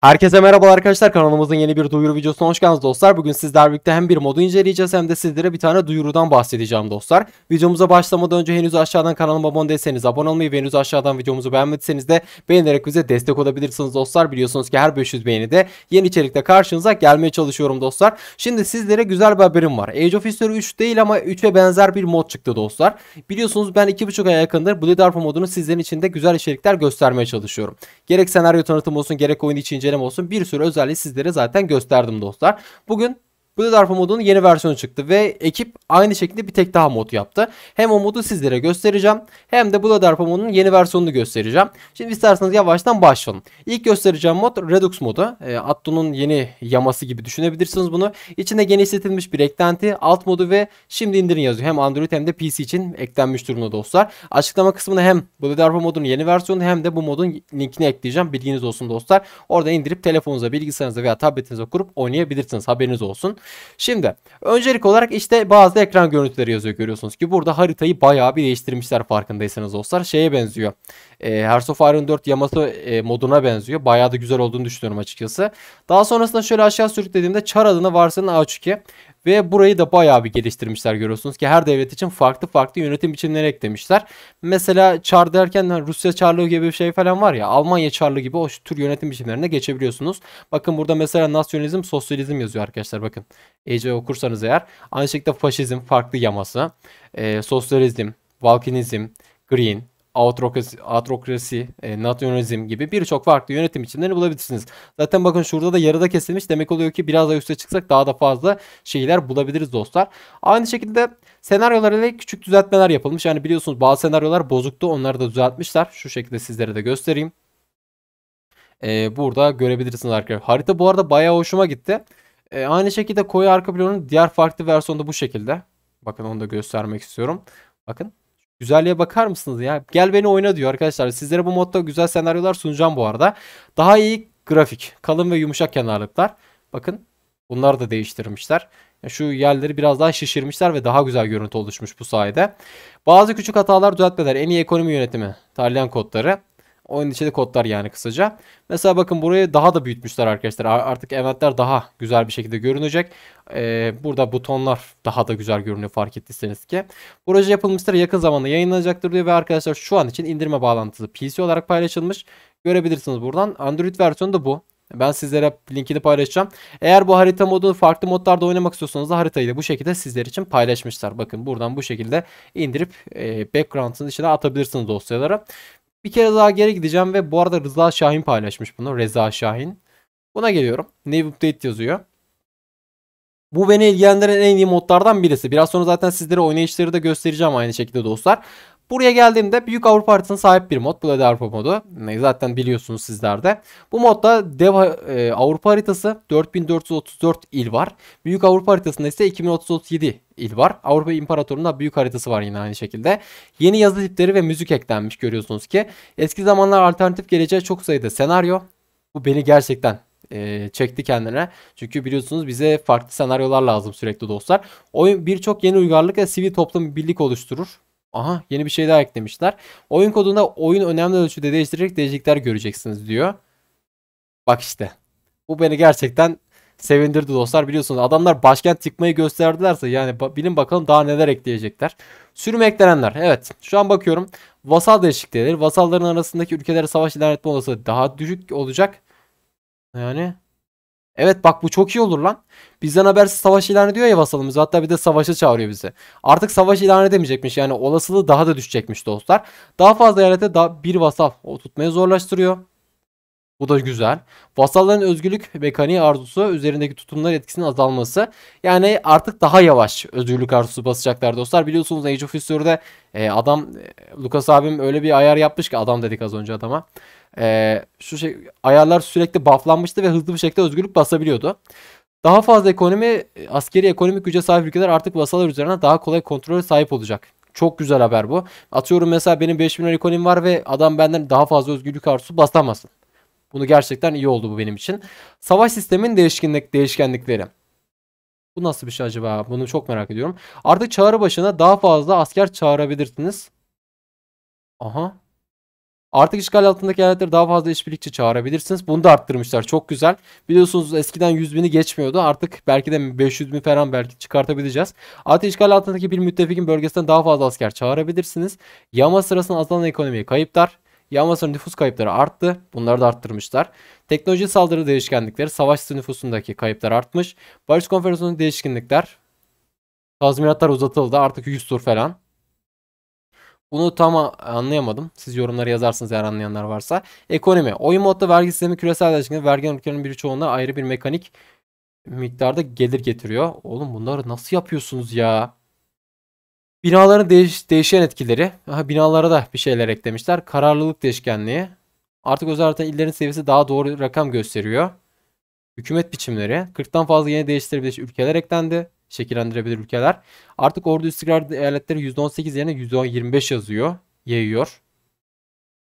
Herkese merhaba arkadaşlar kanalımızın yeni bir duyuru videosuna hoş geldiniz dostlar. Bugün sizlerle birlikte hem bir modu inceleyeceğiz hem de sizlere bir tane duyurudan bahsedeceğim dostlar. Videomuza başlamadan önce henüz aşağıdan kanalıma abone değilseniz abone olmayı ve henüz aşağıdan videomuzu beğenmediyseniz de beğenerek bize destek olabilirsiniz dostlar. Biliyorsunuz ki her 500 beğenide yeni içerikte karşınıza gelmeye çalışıyorum dostlar. Şimdi sizlere güzel bir haberim var. Age of History 3 değil ama 3'e benzer bir mod çıktı dostlar. Biliyorsunuz ben 2,5 aya yakındır Bloodarpa modunu sizlerin için de güzel içerikler göstermeye çalışıyorum. Gerek senaryo tanıtım olsun gerek oyun içince incelim olsun. Bir sürü özelliği sizlere zaten gösterdim dostlar. Bugün Blue Darpa modunun yeni versiyonu çıktı ve ekip aynı şekilde bir tek daha mod yaptı. Hem o modu sizlere göstereceğim hem de Blue Darpa modunun yeni versiyonunu göstereceğim. Şimdi isterseniz yavaştan başlayalım. İlk göstereceğim mod Redux modu. E, ee, Atto'nun yeni yaması gibi düşünebilirsiniz bunu. İçinde genişletilmiş bir eklenti, alt modu ve şimdi indirin yazıyor. Hem Android hem de PC için eklenmiş durumda dostlar. Açıklama kısmına hem Blue Darpa modunun yeni versiyonu hem de bu modun linkini ekleyeceğim. Bilginiz olsun dostlar. Orada indirip telefonunuza, bilgisayarınıza veya tabletinize kurup oynayabilirsiniz. Haberiniz olsun. Şimdi öncelik olarak işte bazı ekran görüntüleri yazıyor görüyorsunuz ki burada haritayı bayağı bir değiştirmişler farkındaysanız dostlar. Şeye benziyor. E, Hearts of Iron 4 Yamato e, moduna benziyor. Bayağı da güzel olduğunu düşünüyorum açıkçası. Daha sonrasında şöyle aşağı sürüklediğimde çar adına varsının A3'e ve burayı da bayağı bir geliştirmişler görüyorsunuz ki her devlet için farklı farklı yönetim biçimleri eklemişler. Mesela çar derken hani Rusya çarlığı gibi bir şey falan var ya Almanya çarlığı gibi o tür yönetim biçimlerine geçebiliyorsunuz. Bakın burada mesela nasyonalizm, sosyalizm yazıyor arkadaşlar bakın. Ece okursanız eğer aynı şekilde faşizm farklı yaması, e, sosyalizm, valkinizm, green, autokrasi, autokrasi e, nasyonalizm gibi birçok farklı yönetim biçimlerini bulabilirsiniz. Zaten bakın şurada da yarıda kesilmiş. Demek oluyor ki biraz daha üste çıksak daha da fazla şeyler bulabiliriz dostlar. Aynı şekilde senaryolar ile küçük düzeltmeler yapılmış. Yani biliyorsunuz bazı senaryolar bozuktu. Onları da düzeltmişler. Şu şekilde sizlere de göstereyim. E, burada görebilirsiniz arkadaşlar. Harita bu arada bayağı hoşuma gitti. E, aynı şekilde koyu arka planın diğer farklı versiyonu da bu şekilde. Bakın onu da göstermek istiyorum. Bakın. Güzelliğe bakar mısınız ya? Gel beni oyna diyor arkadaşlar. Sizlere bu modda güzel senaryolar sunacağım bu arada. Daha iyi grafik. Kalın ve yumuşak kenarlıklar. Bakın bunları da değiştirmişler. Şu yerleri biraz daha şişirmişler ve daha güzel görüntü oluşmuş bu sayede. Bazı küçük hatalar düzeltmeler. En iyi ekonomi yönetimi. Tarlayan kodları. Oyun içinde kodlar yani kısaca. Mesela bakın burayı daha da büyütmüşler arkadaşlar. Artık eventler daha güzel bir şekilde görünecek. Ee, burada butonlar daha da güzel görünüyor fark ettiyseniz ki. Proje yapılmıştır yakın zamanda yayınlanacaktır diyor ve arkadaşlar şu an için indirme bağlantısı PC olarak paylaşılmış. Görebilirsiniz buradan. Android versiyonu da bu. Ben sizlere linkini paylaşacağım. Eğer bu harita modunu farklı modlarda oynamak istiyorsanız da haritayı da bu şekilde sizler için paylaşmışlar. Bakın buradan bu şekilde indirip e, background'ın içine atabilirsiniz dosyalara. Bir kere daha geri gideceğim ve bu arada Rıza Şahin paylaşmış bunu. Reza Şahin. Buna geliyorum. New Update yazıyor. Bu beni ilgilendiren en iyi modlardan birisi. Biraz sonra zaten sizlere oynayışları da göstereceğim aynı şekilde dostlar. Buraya geldiğimde Büyük Avrupa haritasına sahip bir mod. Bloody Avrupa modu. Zaten biliyorsunuz sizler de. Bu modda dev e, Avrupa haritası 4434 il var. Büyük Avrupa haritasında ise 2037 il var. Avrupa İmparatorluğu'nda büyük haritası var yine aynı şekilde. Yeni yazı tipleri ve müzik eklenmiş görüyorsunuz ki. Eski zamanlar alternatif geleceğe çok sayıda senaryo. Bu beni gerçekten e, çekti kendine. Çünkü biliyorsunuz bize farklı senaryolar lazım sürekli dostlar. Oyun birçok yeni uygarlık ve sivil toplum birlik oluşturur. Aha yeni bir şey daha eklemişler. Oyun kodunda oyun önemli ölçüde değiştirerek değişiklikler göreceksiniz diyor. Bak işte. Bu beni gerçekten sevindirdi dostlar. Biliyorsunuz adamlar başkent çıkmayı gösterdilerse yani bilin bakalım daha neler ekleyecekler. Sürüm eklenenler. Evet şu an bakıyorum. Vasal değişiklikleri. Vasalların arasındaki ülkelere savaş ilan etme olası daha düşük olacak. Yani Evet bak bu çok iyi olur lan. Bizden habersiz savaş ilan ediyor ya vasalımız. Hatta bir de savaşa çağırıyor bizi. Artık savaş ilan edemeyecekmiş. Yani olasılığı daha da düşecekmiş dostlar. Daha fazla eyalete daha bir vasal o tutmaya zorlaştırıyor. Bu da güzel. Vasalların özgürlük mekaniği arzusu üzerindeki tutumlar etkisinin azalması. Yani artık daha yavaş özgürlük arzusu basacaklar dostlar. Biliyorsunuz Age of History'de e, adam e, Lucas abim öyle bir ayar yapmış ki adam dedik az önce adama e, şu şey, ayarlar sürekli bufflanmıştı ve hızlı bir şekilde özgürlük basabiliyordu. Daha fazla ekonomi, askeri ekonomik güce sahip ülkeler artık vasalar üzerine daha kolay kontrole sahip olacak. Çok güzel haber bu. Atıyorum mesela benim 5 milyon ekonomim var ve adam benden daha fazla özgürlük arzusu baslamasın. Bunu gerçekten iyi oldu bu benim için. Savaş sistemin değişkinlik değişkenlikleri. Bu nasıl bir şey acaba? Bunu çok merak ediyorum. Artık çağrı başına daha fazla asker çağırabilirsiniz. Aha. Artık işgal altındaki eyaletlere daha fazla işbirlikçi çağırabilirsiniz. Bunu da arttırmışlar. Çok güzel. Biliyorsunuz eskiden 100 bini geçmiyordu. Artık belki de 500 bin falan belki çıkartabileceğiz. Artık işgal altındaki bir müttefikin bölgesinden daha fazla asker çağırabilirsiniz. Yama sırasında azalan ekonomiye kayıplar. Yama sırasında nüfus kayıpları arttı. Bunları da arttırmışlar. Teknoloji saldırı değişkenlikleri, savaş nüfusundaki kayıplar artmış. Barış konferansının değişkinlikler, tazminatlar uzatıldı. Artık 100 tur falan. Bunu tam anlayamadım. Siz yorumları yazarsınız eğer anlayanlar varsa. Ekonomi. Oyun modda vergi sistemi küresel ilişkinde vergi ülkelerinin birçoğuna ayrı bir mekanik miktarda gelir getiriyor. Oğlum bunları nasıl yapıyorsunuz ya? Binaların değiş, değişen etkileri. Aha, binalara da bir şeyler eklemişler. Kararlılık değişkenliği. Artık özellikle illerin seviyesi daha doğru rakam gösteriyor. Hükümet biçimleri. 40'tan fazla yeni değiştirebilir ülkeler eklendi şekillendirebilir ülkeler. Artık ordu istikrar eyaletleri %18 yerine %25 yazıyor, yayıyor.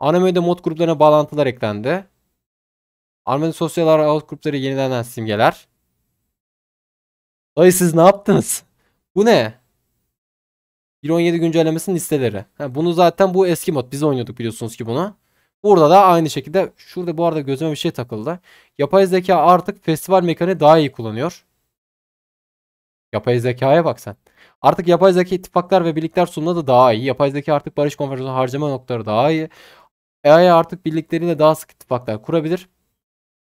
Ana mod gruplarına bağlantılar eklendi. Armeni sosyal ağ grupları yenilenen simgeler. Dayı siz ne yaptınız? Bu ne? 1.17 güncellemesinin listeleri. Ha, bunu zaten bu eski mod. Biz oynuyorduk biliyorsunuz ki bunu. Burada da aynı şekilde şurada bu arada gözüme bir şey takıldı. Yapay zeka artık festival mekaniği daha iyi kullanıyor. Yapay zekaya bak sen. Artık yapay zeka ittifaklar ve birlikler sunumda da daha iyi. Yapay zeka artık barış konferansı harcama noktaları daha iyi. AI artık birlikleriyle daha sık ittifaklar kurabilir.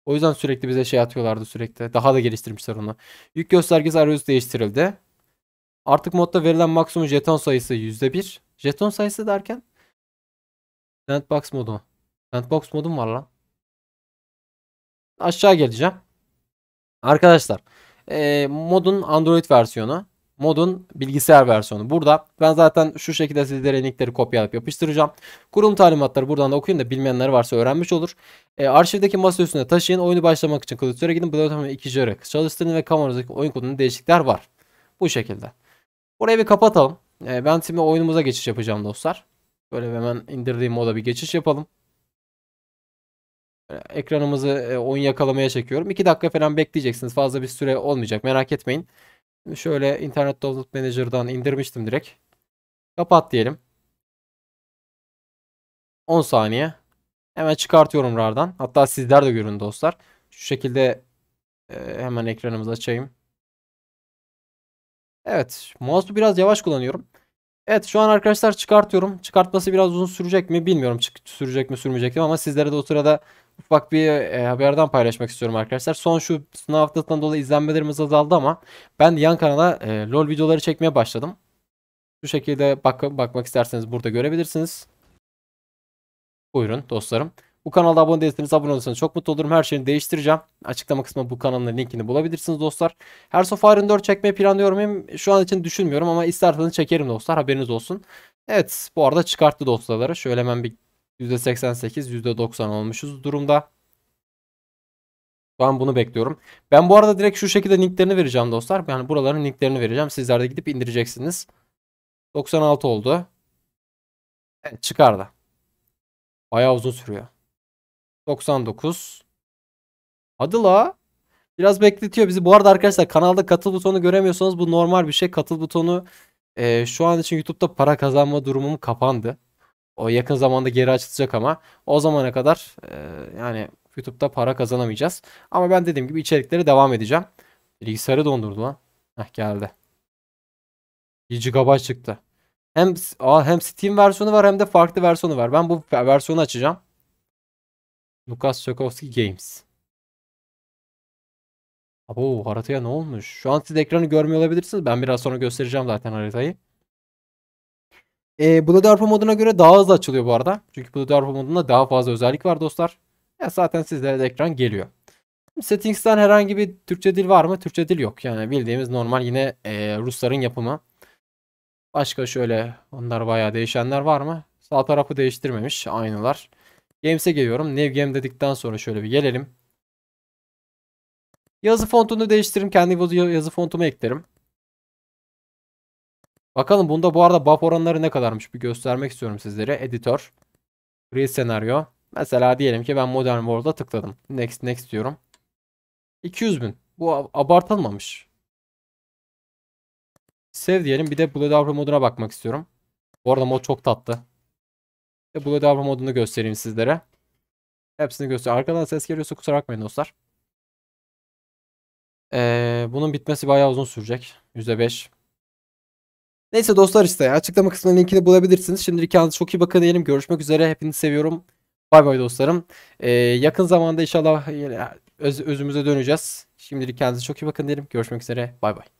O yüzden sürekli bize şey atıyorlardı sürekli. Daha da geliştirmişler onu. Yük göstergesi arayüzü değiştirildi. Artık modda verilen maksimum jeton sayısı %1. Jeton sayısı derken Sandbox modu. Sandbox modum var lan. Aşağı geleceğim. Arkadaşlar e, modun Android versiyonu. Modun bilgisayar versiyonu. Burada ben zaten şu şekilde sizlere linkleri kopyalayıp yapıştıracağım. Kurum talimatları buradan da okuyun da bilmeyenler varsa öğrenmiş olur. E, arşivdeki masa üstüne taşıyın. Oyunu başlamak için klasöre gidin. Bloodhound 2 jarı çalıştırın ve kameranızdaki oyun kodunda değişiklikler var. Bu şekilde. Burayı bir kapatalım. E, ben şimdi oyunumuza geçiş yapacağım dostlar. Böyle hemen indirdiğim moda bir geçiş yapalım. E, ekranımızı e, oyun yakalamaya çekiyorum. 2 dakika falan bekleyeceksiniz. Fazla bir süre olmayacak. Merak etmeyin. Şöyle internet download manager'dan indirmiştim direkt. Kapat diyelim. 10 saniye. Hemen çıkartıyorum RAR'dan. Hatta sizler de görün dostlar. Şu şekilde e, hemen ekranımızı açayım. Evet. Mouse'u biraz yavaş kullanıyorum. Evet şu an arkadaşlar çıkartıyorum. Çıkartması biraz uzun sürecek mi bilmiyorum. Çık sürecek mi sürmeyecek mi ama sizlere de o sırada ufak bir e, haberden paylaşmak istiyorum arkadaşlar. Son şu sınav haftasından dolayı izlenmelerimiz azaldı ama ben yan kanala e, LOL videoları çekmeye başladım. Şu şekilde bak bakmak isterseniz burada görebilirsiniz. Buyurun dostlarım. Bu kanalda abone değilseniz abone olursanız çok mutlu olurum. Her şeyini değiştireceğim. Açıklama kısmında bu kanalın linkini bulabilirsiniz dostlar. Her of Iron 4 çekmeyi planlıyorum. şu an için düşünmüyorum ama isterseniz çekerim dostlar. Haberiniz olsun. Evet bu arada çıkarttı dosyaları. Şöyle hemen bir %88, %90 olmuşuz durumda. Şu an bunu bekliyorum. Ben bu arada direkt şu şekilde linklerini vereceğim dostlar. Yani buraların linklerini vereceğim. Sizler de gidip indireceksiniz. 96 oldu. Evet çıkardı. Bayağı uzun sürüyor. 99. Hadi la. Biraz bekletiyor bizi. Bu arada arkadaşlar kanalda katıl butonu göremiyorsanız bu normal bir şey. Katıl butonu e, şu an için YouTube'da para kazanma durumum kapandı. O yakın zamanda geri açılacak ama o zamana kadar e, yani YouTube'da para kazanamayacağız. Ama ben dediğim gibi içeriklere devam edeceğim. Bilgisayarı dondurdu lan. Heh geldi. 1 GB çıktı. Hem aa, hem Steam versiyonu var hem de farklı versiyonu var. Ben bu versiyonu açacağım. Lucas Sokowski Games. Abo haritaya ne olmuş? Şu an siz ekranı görmüyor olabilirsiniz. Ben biraz sonra göstereceğim zaten haritayı. E, ee, Blood Arpa moduna göre daha hızlı açılıyor bu arada. Çünkü Blood Arpa modunda daha fazla özellik var dostlar. Ya zaten sizlere de ekran geliyor. Settings'ten herhangi bir Türkçe dil var mı? Türkçe dil yok. Yani bildiğimiz normal yine e, Rusların yapımı. Başka şöyle onlar bayağı değişenler var mı? Sağ tarafı değiştirmemiş. Aynılar. Games'e geliyorum. New Game dedikten sonra şöyle bir gelelim. Yazı fontunu değiştiririm. Kendi yazı fontumu eklerim. Bakalım bunda bu arada buff oranları ne kadarmış bir göstermek istiyorum sizlere. Editör. Create senaryo. Mesela diyelim ki ben Modern World'a tıkladım. Next next diyorum. 200 bin. Bu abartılmamış. Sev diyelim. Bir de Blood Hour moduna bakmak istiyorum. Bu arada mod çok tatlı. Bir de Blood Hour modunu göstereyim sizlere. Hepsini göster. Arkadan ses geliyorsa kusura bakmayın dostlar. Ee, bunun bitmesi bayağı uzun sürecek. %5. Neyse dostlar işte ya. açıklama kısmına linkini bulabilirsiniz. Şimdilik kendinize çok iyi bakın diyelim. Görüşmek üzere. Hepinizi seviyorum. Bay bay dostlarım. Ee, yakın zamanda inşallah öz, özümüze döneceğiz. Şimdilik kendinize çok iyi bakın diyelim. Görüşmek üzere. Bay bay.